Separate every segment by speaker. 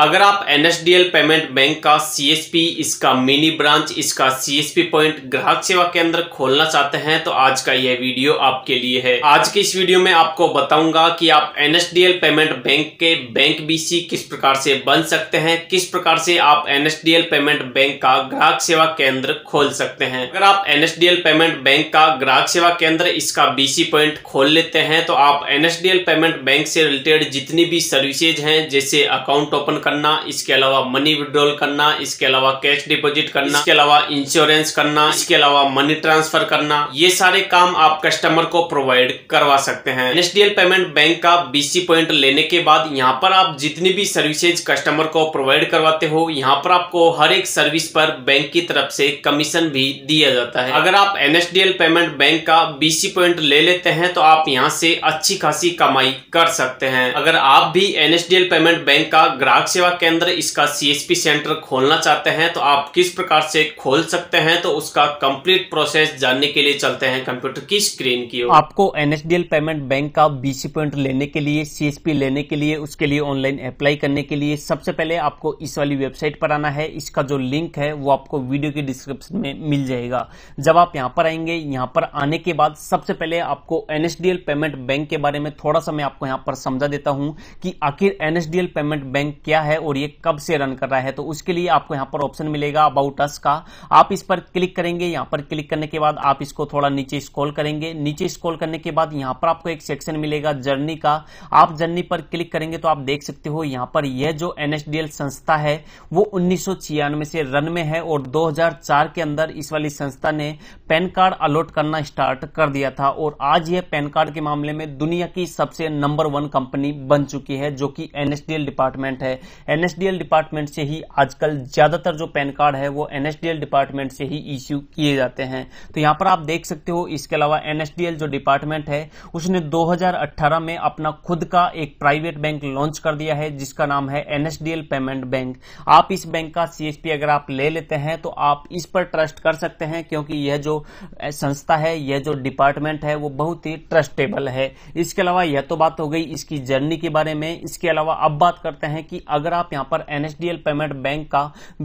Speaker 1: अगर आप N payment bank का पी इसका मिनी ब्रांच इसका पी पॉइंट ग्राहक सेवा केंद्र खोलना चाहते हैं तो आज का यह वीडियो आपके लिए है आज की इस वीडियो में आपको बताऊंगा कि आप एन पेमेंट बैंक के बैंक बीसी किस प्रकार से बन सकते हैं किस प्रकार से आप एन पेमेंट बैंक का ग्राहक सेवा केंद्र खोल सकते हैं अगर आप एन पेमेंट बैंक का ग्राहक सेवा केंद्र इसका बीसी पॉइंट खोल लेते हैं तो आप एन पेमेंट बैंक से रिलेटेड जितनी भी सर्विसेज है जैसे अकाउंट ओपन करना इसके अलावा मनी विड्रॉल करना इसके अलावा कैश डिपॉजिट करना इसके अलावा इंश्योरेंस करना इसके अलावा मनी ट्रांसफर करना ये सारे काम आप कस्टमर को प्रोवाइड करवा सकते हैं एनएसडीएल पेमेंट बैंक का बीसी पॉइंट लेने के बाद यहाँ पर आप जितनी भी सर्विसेज कस्टमर को प्रोवाइड करवाते हो यहाँ पर आपको हर एक सर्विस पर बैंक की तरफ से कमीशन भी दिया जाता है अगर आप एनएसडीएल पेमेंट बैंक का बीसी पॉइंट ले लेते हैं तो आप यहाँ से अच्छी खासी कमाई कर सकते हैं अगर आप भी एनएसडीएल पेमेंट बैंक का ग्राहक से सेवा केंद्र इसका सीएसपी सेंटर खोलना चाहते हैं तो आप किस प्रकार से खोल सकते हैं तो उसका कंप्लीट प्रोसेस जानने के लिए चलते हैं कंप्यूटर की स्क्रीन की आपको एनएसडीएल पेमेंट बैंक का बीसी पॉइंट लेने के लिए सीएसपी लेने के लिए उसके लिए ऑनलाइन अप्लाई करने के लिए सबसे पहले आपको इस वाली वेबसाइट पर आना है इसका जो लिंक है वो आपको वीडियो के डिस्क्रिप्शन में मिल जाएगा जब आप यहाँ पर आएंगे यहाँ पर आने के बाद सबसे पहले आपको एनएसडीएल पेमेंट बैंक के बारे में थोड़ा सा मैं आपको यहाँ पर समझा देता हूँ कि आखिर एनएसडीएल पेमेंट बैंक क्या है है और ये कब से रन कर रहा है तो उसके लिए आपको यहाँ पर ऑप्शन मिलेगा अबाउट अस का आप इस पर क्लिक करेंगे यहाँ पर क्लिक करने के बाद आप इसको थोड़ा नीचे स्क्रॉल करेंगे नीचे स्क्रॉल करने के बाद यहाँ पर आपको एक सेक्शन मिलेगा जर्नी का आप जर्नी पर क्लिक करेंगे तो आप देख सकते हो यहाँ पर यह जो एनएसडीएल संस्था है वो उन्नीस से रन में है और दो के अंदर इस वाली संस्था ने पैन कार्ड अलॉट करना स्टार्ट कर दिया था और आज यह पैन कार्ड के मामले में दुनिया की सबसे नंबर वन कंपनी बन चुकी है जो कि एनएसडीएल डिपार्टमेंट है एनएसडीएल डिपार्टमेंट से ही आजकल ज्यादातर जो पैन कार्ड है वो एनएसडीएल डिपार्टमेंट से ही इश्यू किए जाते हैं तो यहाँ पर आप देख सकते हो इसके अलावा एनएसडीएल जो डिपार्टमेंट है उसने 2018 में अपना खुद का एक प्राइवेट बैंक लॉन्च कर दिया है जिसका नाम है एनएसडीएल पेमेंट बैंक आप इस बैंक का सीएसपी अगर आप ले लेते हैं तो आप इस पर ट्रस्ट कर सकते हैं क्योंकि यह जो संस्था है यह जो डिपार्टमेंट है वो बहुत ही ट्रस्टेबल है इसके अलावा यह तो बात हो गई इसकी जर्नी के बारे में इसके अलावा अब बात करते हैं कि अगर आप यहाँ पर एन पेमेंट बैंक का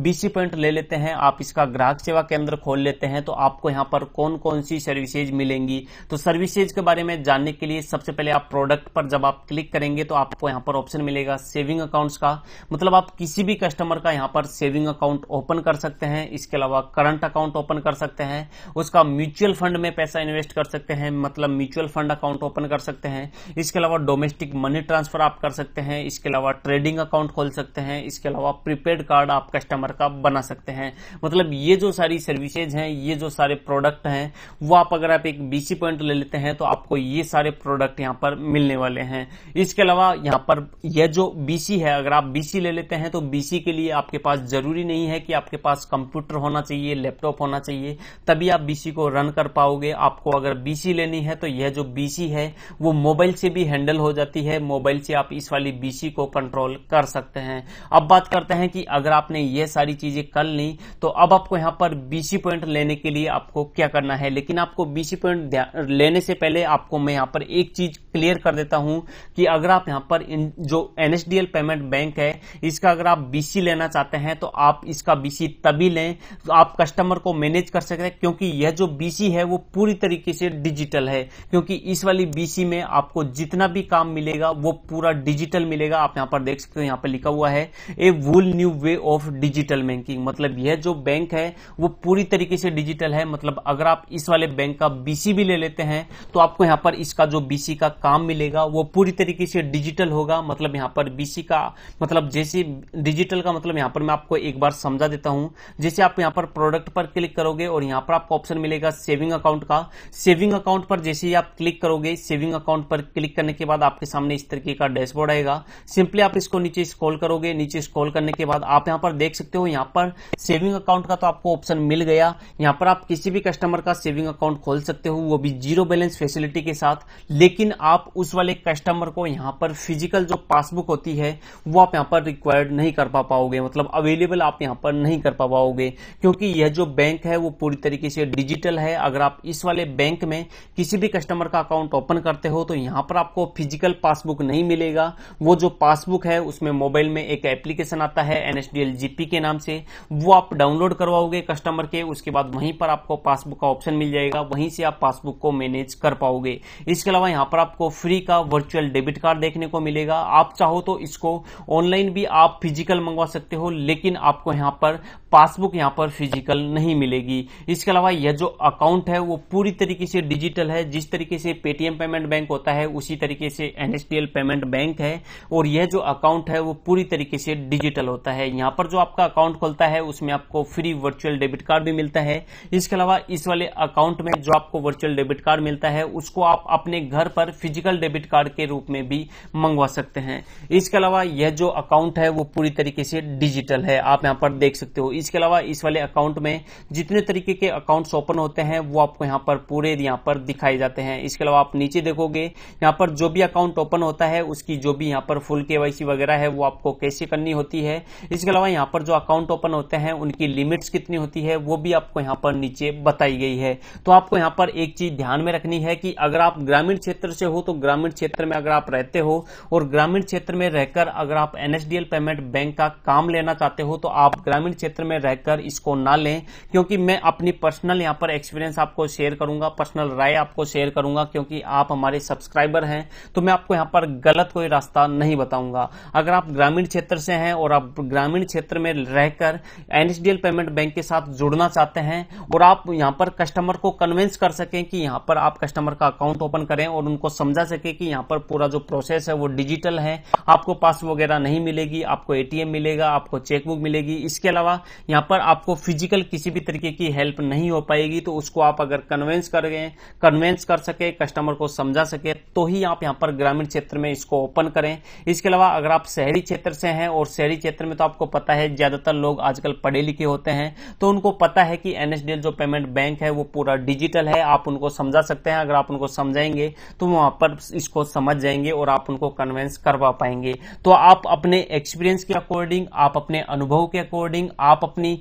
Speaker 1: बीसी पॉइंट ले लेते हैं आप इसका ग्राहक सेवा केंद्र खोल लेते हैं तो आपको यहाँ पर कौन कौन सी सर्विसेज मिलेंगी तो सर्विसेज के बारे में जानने के लिए सबसे पहले आप प्रोडक्ट पर जब आप क्लिक करेंगे तो आपको यहाँ पर ऑप्शन मिलेगा सेविंग अकाउंट्स का मतलब आप किसी भी कस्टमर का यहाँ पर सेविंग अकाउंट ओपन कर सकते हैं इसके अलावा करंट अकाउंट ओपन कर सकते हैं उसका म्यूचुअल फंड में पैसा इन्वेस्ट कर सकते हैं मतलब म्यूचुअल फंड अकाउंट ओपन कर सकते हैं इसके अलावा डोमेस्टिक मनी ट्रांसफर आप कर सकते हैं इसके अलावा ट्रेडिंग अकाउंट खोल खोल सकते हैं इसके अलावा प्रीपेड कार्ड आप कस्टमर का बना सकते हैं मतलब ये जो सारी सर्विसेज हैं ये जो सारे प्रोडक्ट हैं वो आप अगर आप एक बीसी पॉइंट ले लेते हैं तो आपको ये सारे प्रोडक्ट यहाँ पर मिलने वाले हैं इसके अलावा यहाँ पर यह जो बीसी है अगर आप बीसी ले लेते हैं तो बीसी के लिए आपके पास जरूरी नहीं है कि आपके पास कंप्यूटर होना चाहिए लैपटॉप होना चाहिए तभी आप बीसी को रन कर पाओगे आपको अगर बीसी लेनी है तो यह जो बीसी है वो मोबाइल से भी हैंडल हो जाती है मोबाइल से आप इस वाली बीसी को कंट्रोल कर सकते सकते हैं अब बात करते हैं कि अगर आपने ये सारी चीजें कर ली तो अब आपको यहाँ पर बीसी पॉइंट लेने के लिए आपको क्या करना है लेकिन आपको बीसी पॉइंट लेने से पहले आपको मैं यहाँ पर एक चीज क्लियर कर देता हूं कि अगर आप यहां पर इन, जो एनएसडीएल पेमेंट बैंक है इसका अगर आप बीसी लेना चाहते हैं तो आप इसका बीसी तभी लें तो आप कस्टमर को मैनेज कर सकते हैं क्योंकि यह जो बीसी है वो पूरी तरीके से डिजिटल है क्योंकि इस वाली बीसी में आपको जितना भी काम मिलेगा वो पूरा डिजिटल मिलेगा आप यहां पर देख सकते हो यहां पर लिखा हुआ है a whole new way of digital banking मतलब यह जो बैंक है वो पूरी तरीके से डिजिटल है मतलब अगर आप इस वाले बैंक का बीसी भी ले लेते हैं तो आपको यहां पर इसका जो बीसी का काम मिलेगा वो पूरी तरीके से डिजिटल होगा मतलब यहाँ पर बीसी का मतलब जैसे डिजिटल का मतलब यहाँ पर मैं आपको एक बार समझा देता हूँ जैसे आप यहाँ पर प्रोडक्ट पर क्लिक करोगे और यहाँ पर आपको ऑप्शन मिलेगा सेविंग अकाउंट का सेविंग अकाउंट पर जैसे ही आप क्लिक करोगे सेविंग अकाउंट पर क्लिक करने के बाद आपके सामने इस तरीके का डैशबोर्ड आएगा सिंपली आप इसको नीचे स्क्रॉल करोगे नीचे स्क्रॉल करने के बाद आप यहाँ पर देख सकते हो यहाँ पर सेविंग अकाउंट का तो आपको ऑप्शन मिल गया यहाँ पर आप किसी भी कस्टमर का सेविंग अकाउंट खोल सकते हो वो भी जीरो बैलेंस फैसिलिटी के साथ लेकिन आप आप उस वाले कस्टमर को यहाँ पर फिजिकल जो पासबुक होती है वो आप यहाँ पर रिक्वायर्ड नहीं कर पा पाओगे मतलब अवेलेबल आप यहाँ पर नहीं कर पा पाओगे क्योंकि यह जो बैंक है वो पूरी तरीके से डिजिटल है अगर आप इस वाले बैंक में किसी भी कस्टमर का अकाउंट ओपन करते हो तो यहाँ पर आपको फिजिकल पासबुक नहीं मिलेगा वो जो पासबुक है उसमें मोबाइल में एक एप्लीकेशन आता है एनएसडीएल जीपी के नाम से वो आप डाउनलोड करवाओगे कस्टमर के उसके बाद वहीं पर आपको पासबुक का ऑप्शन मिल जाएगा वहीं से आप पासबुक को मैनेज कर पाओगे इसके अलावा यहाँ पर आपको आपको फ्री का वर्चुअल डेबिट कार्ड देखने को मिलेगा आप चाहो तो इसको ऑनलाइन भी आप फिजिकल मंगवा सकते हो लेकिन आपको यहां पर पासबुक यहाँ पर फिजिकल नहीं मिलेगी इसके अलावा यह जो अकाउंट है वो पूरी तरीके से डिजिटल है जिस तरीके से पेटीएम पेमेंट बैंक होता है उसी तरीके से एनएसटीएल पेमेंट बैंक है और यह जो अकाउंट है वो पूरी तरीके से डिजिटल होता है यहाँ पर जो आपका अकाउंट खोलता है उसमें आपको फ्री वर्चुअल डेबिट कार्ड भी मिलता है इसके अलावा इस वाले अकाउंट में जो आपको वर्चुअल डेबिट कार्ड मिलता है उसको आप अपने घर पर फिजिकल डेबिट कार्ड के रूप में भी मंगवा सकते हैं इसके अलावा यह जो अकाउंट है वो पूरी तरीके से डिजिटल है आप यहाँ पर देख सकते हो इस इसके अलावा इस वाले अकाउंट में जितने तरीके के अकाउंट ओपन होते हैं वो आपको यहाँ पर पूरे यहाँ पर दिखाई जाते हैं इसके अलावा आप नीचे देखोगे यहाँ पर जो भी अकाउंट ओपन होता है उसकी जो भी यहाँ पर फुल के वगैरह है वो आपको कैसे करनी होती है इसके अलावा यहाँ पर जो अकाउंट ओपन होते हैं उनकी लिमिट्स कितनी होती है वो भी आपको यहाँ पर नीचे बताई गई है तो आपको यहाँ पर एक चीज ध्यान में रखनी है कि अगर आप ग्रामीण क्षेत्र से हो तो ग्रामीण क्षेत्र में अगर आप रहते हो और ग्रामीण क्षेत्र में रहकर अगर आप एनएसडीएल पेमेंट बैंक का काम लेना चाहते हो तो आप ग्रामीण क्षेत्र में में रहकर इसको ना लें क्योंकि मैं अपनी पर्सनल यहाँ पर एक्सपीरियंस आपको शेयर करूंगा पर्सनल राय आपको शेयर करूंगा क्योंकि आप हमारे सब्सक्राइबर हैं तो मैं आपको यहाँ पर गलत कोई रास्ता नहीं बताऊंगा अगर आप ग्रामीण क्षेत्र से हैं और आप ग्रामीण क्षेत्र में रहकर एनएसडीएल पेमेंट बैंक के साथ जुड़ना चाहते हैं और आप यहाँ पर कस्टमर को कन्विंस कर सकें कि यहाँ पर आप कस्टमर का अकाउंट ओपन करें और उनको समझा सके कि यहाँ पर पूरा जो प्रोसेस है वो डिजिटल है आपको पास वगैरह नहीं मिलेगी आपको एटीएम मिलेगा आपको चेकबुक मिलेगी इसके अलावा यहाँ पर आपको फिजिकल किसी भी तरीके की हेल्प नहीं हो पाएगी तो उसको आप अगर कन्वेंस कर गए कन्वेंस कर सके कस्टमर को समझा सके तो ही आप यहाँ पर ग्रामीण क्षेत्र में इसको ओपन करें इसके अलावा अगर आप शहरी क्षेत्र से हैं और शहरी क्षेत्र में तो आपको पता है ज़्यादातर लोग आजकल पढ़े लिखे होते हैं तो उनको पता है कि एनएसडीएल जो पेमेंट बैंक है वो पूरा डिजिटल है आप उनको समझा सकते हैं अगर आप उनको समझाएंगे तो वहां पर इसको समझ जाएंगे और आप उनको कन्वेंस करवा पाएंगे तो आप अपने एक्सपीरियंस के अकॉर्डिंग आप अपने अनुभव के अकॉर्डिंग आप अपनी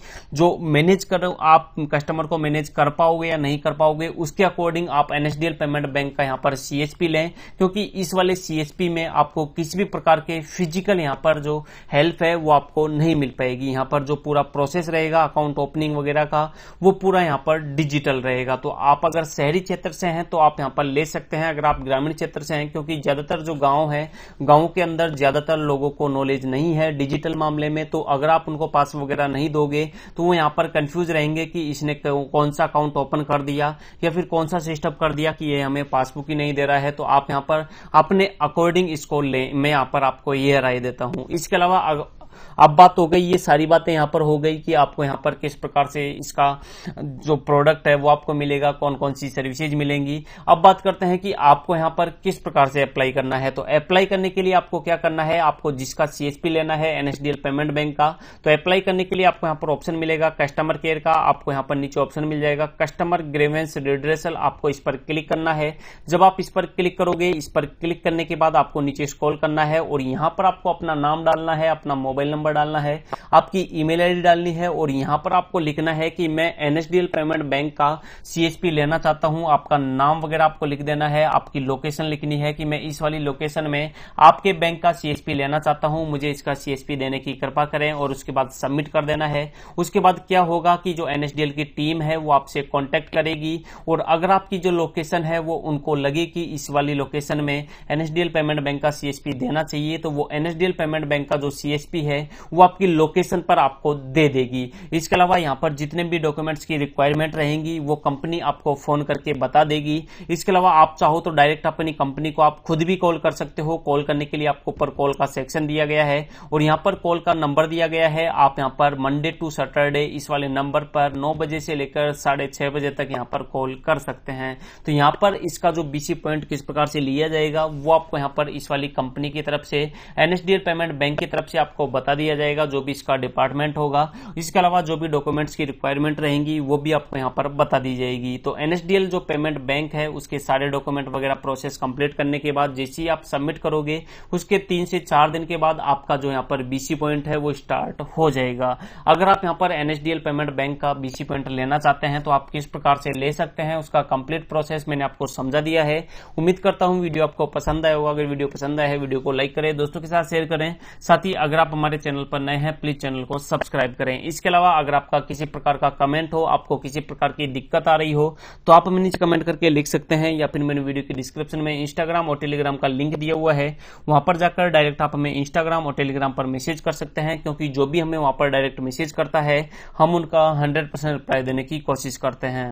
Speaker 1: जो मैनेज कर आप कस्टमर को मैनेज कर पाओगे या नहीं कर पाओगे उसके अकॉर्डिंग आप एनएसडीएल पेमेंट बैंक का यहाँ पर सीएचपी लें क्योंकि इस वाले सीएचपी में आपको किसी भी प्रकार के फिजिकल यहाँ पर जो हेल्प है वो आपको नहीं मिल पाएगी यहाँ पर जो पूरा प्रोसेस रहेगा अकाउंट ओपनिंग वगैरह का वो पूरा यहाँ पर डिजिटल रहेगा तो आप अगर शहरी क्षेत्र से हैं तो आप यहाँ पर ले सकते हैं अगर आप ग्रामीण क्षेत्र से हैं क्योंकि ज्यादातर जो गांव है गांव के अंदर ज्यादातर लोगों को नॉलेज नहीं है डिजिटल मामले में तो अगर आप उनको पास वगैरह नहीं दोगे तो वो यहाँ पर कंफ्यूज रहेंगे कि इसने कौन सा अकाउंट ओपन कर दिया या फिर कौन सा सिस्टम कर दिया कि ये हमें पासबुक ही नहीं दे रहा है तो आप यहाँ पर अपने अकॉर्डिंग इसको ले मैं यहाँ पर आपको ये राय देता हूँ इसके अलावा अब बात हो गई ये सारी बातें यहाँ पर हो गई कि आपको यहाँ पर किस प्रकार से इसका जो प्रोडक्ट है वो आपको मिलेगा कौन कौन सी सर्विसेज मिलेंगी अब बात करते हैं कि आपको यहाँ पर किस प्रकार से अप्लाई करना है तो अप्लाई करने के लिए आपको क्या करना है आपको जिसका सी लेना है एनएसडीएल पेमेंट बैंक का तो अप्लाई करने के लिए आपको यहाँ पर ऑप्शन मिलेगा कस्टमर केयर का आपको यहाँ पर नीचे ऑप्शन मिल जाएगा कस्टमर ग्रेवेंस रिड्रेसल आपको इस पर क्लिक करना है जब आप इस पर क्लिक करोगे इस पर क्लिक करने के बाद आपको नीचे स्कॉल करना है और यहाँ पर आपको अपना नाम डालना है अपना मोबाइल नंबर नंबर डालना है आपकी ईमेल आईडी डालनी है और यहां पर आपको लिखना है कि मैं एनएसडीएल पेमेंट बैंक का सीएचपी लेना चाहता हूं आपका नाम वगैरह आपको लिख देना है आपकी लोकेशन लिखनी है कि मैं इस वाली लोकेशन में आपके बैंक का सीएचपी लेना चाहता हूं मुझे इसका सीएचपी देने की कृपा करें और उसके बाद सबमिट कर देना है उसके बाद क्या होगा कि जो एनएसडीएल की टीम है वो आपसे कॉन्टेक्ट करेगी और अगर आपकी जो लोकेशन है वो उनको लगे कि इस वाली लोकेशन में एनएसडीएल पेमेंट बैंक का सीएसपी देना चाहिए तो वो एनएसडीएल पेमेंट बैंक का जो सीएसपी है वो आपकी लोकेशन पर आपको दे देगी इसके अलावा यहाँ पर जितने भी डॉक्यूमेंट्स की रिक्वायरमेंट रहेंगी वो कंपनी आपको फोन करके बता देगी इसके अलावा आप चाहो तो डायरेक्ट अपनी कंपनी को आप खुद भी कॉल कर सकते हो कॉल करने के लिए आपको ऊपर कॉल का सेक्शन दिया गया है और यहाँ पर कॉल का नंबर दिया गया है आप यहाँ पर मंडे टू सैटरडे इस वाले नंबर पर नौ बजे से लेकर साढ़े छह बजे तक यहाँ पर कॉल कर सकते हैं तो यहाँ पर इसका जो बीसी पॉइंट किस प्रकार से लिया जाएगा वो आपको यहाँ पर इस वाली कंपनी की तरफ से एनएसडीएल पेमेंट बैंक की तरफ से आपको बता दिया दिया जाएगा जो भी इसका डिपार्टमेंट होगा इसके अलावा जो भी डॉक्यूमेंट्स की रिक्वायरमेंट रहेंगी वो भी आपको यहाँ पर बता दी जाएगी तो एनएसडीएल जो पेमेंट बैंक है उसके सारे डॉक्यूमेंट वगैरह प्रोसेस कंप्लीट करने के बाद जैसे ही आप सबमिट करोगे उसके तीन से चार दिन के बाद आपका जो यहाँ पर बीसी पॉइंट है वो स्टार्ट हो जाएगा अगर आप यहाँ पर एनएसडीएल पेमेंट बैंक का बीसी पॉइंट लेना चाहते हैं तो आप किस प्रकार से ले सकते हैं उसका कंप्लीट प्रोसेस मैंने आपको समझा दिया है उम्मीद करता हूँ वीडियो आपको पसंद आया होगा अगर वीडियो पसंद आया है वीडियो को लाइक करें दोस्तों के साथ शेयर करें साथ ही अगर आप हमारे चैनल चैनल पर नए हैं प्लीज चैनल को सब्सक्राइब करें इसके अलावा अगर आपका किसी प्रकार का कमेंट हो आपको किसी प्रकार की दिक्कत आ रही हो तो आप हमें नीचे कमेंट करके लिख सकते हैं या फिर मैंने वीडियो के डिस्क्रिप्शन में इंस्टाग्राम और टेलीग्राम का लिंक दिया हुआ है वहां पर जाकर डायरेक्ट आप हमें इंस्टाग्राम और टेलीग्राम पर मैसेज कर सकते हैं क्योंकि जो भी हमें वहां पर डायरेक्ट मैसेज करता है हम उनका हंड्रेड रिप्लाई देने की कोशिश करते हैं